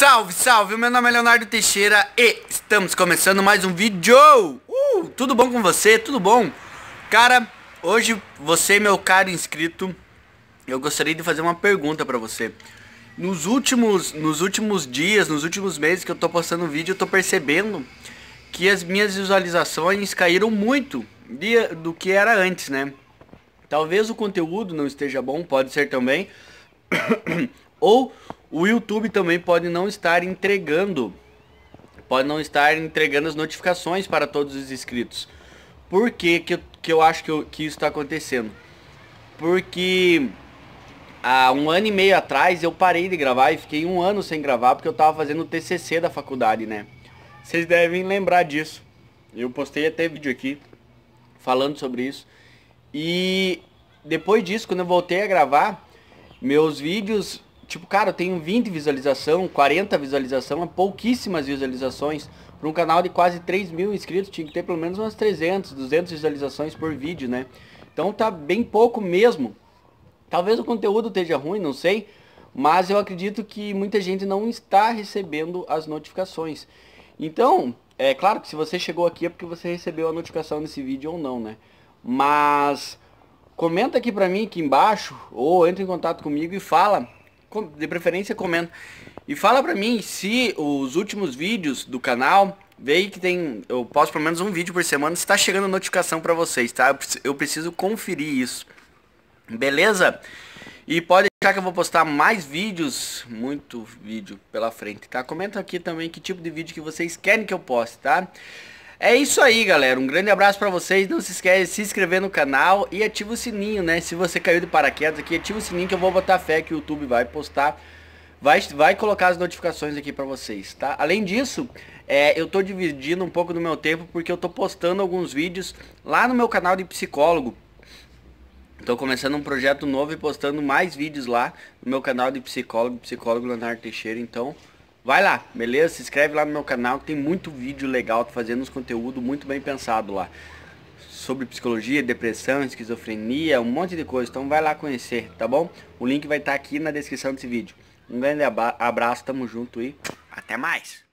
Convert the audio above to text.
Salve, salve! Meu nome é Leonardo Teixeira e estamos começando mais um vídeo! Uh, tudo bom com você? Tudo bom? Cara, hoje você, meu caro inscrito, eu gostaria de fazer uma pergunta pra você. Nos últimos, nos últimos dias, nos últimos meses que eu tô postando vídeo, eu tô percebendo que as minhas visualizações caíram muito do que era antes, né? Talvez o conteúdo não esteja bom, pode ser também. Ou o YouTube também pode não estar entregando, pode não estar entregando as notificações para todos os inscritos. Por que que, que eu acho que, eu, que isso está acontecendo? Porque há um ano e meio atrás eu parei de gravar e fiquei um ano sem gravar porque eu estava fazendo o TCC da faculdade, né? Vocês devem lembrar disso. Eu postei até vídeo aqui falando sobre isso. E depois disso, quando eu voltei a gravar, meus vídeos tipo, cara, eu tenho 20 visualização, 40 visualização, pouquíssimas visualizações. Para um canal de quase 3 mil inscritos, tinha que ter pelo menos umas 300, 200 visualizações por vídeo, né? Então tá bem pouco mesmo. Talvez o conteúdo esteja ruim, não sei. Mas eu acredito que muita gente não está recebendo as notificações. Então, é claro que se você chegou aqui é porque você recebeu a notificação desse vídeo ou não, né? Mas comenta aqui pra mim aqui embaixo ou entre em contato comigo e fala de preferência comenta. E fala pra mim se os últimos vídeos do canal, veio que tem, eu posto pelo menos um vídeo por semana, se tá chegando notificação pra vocês, tá? Eu preciso conferir isso. Beleza? E pode deixar que eu vou postar mais vídeos, muito vídeo pela frente, tá? Comenta aqui também que tipo de vídeo que vocês querem que eu poste, tá? É isso aí, galera. Um grande abraço para vocês. Não se esquece de se inscrever no canal e ativa o sininho, né? Se você caiu de paraquedas aqui, ativa o sininho que eu vou botar fé que o YouTube vai postar. Vai, vai colocar as notificações aqui para vocês, tá? Além disso, é, eu tô dividindo um pouco do meu tempo porque eu tô postando alguns vídeos lá no meu canal de psicólogo. Estou começando um projeto novo e postando mais vídeos lá no meu canal de psicólogo, psicólogo Leonardo Teixeira, então Vai lá, beleza? Se inscreve lá no meu canal, tem muito vídeo legal, tô fazendo uns conteúdo muito bem pensado lá. Sobre psicologia, depressão, esquizofrenia, um monte de coisa. Então vai lá conhecer, tá bom? O link vai estar tá aqui na descrição desse vídeo. Um grande abraço, tamo junto e até mais!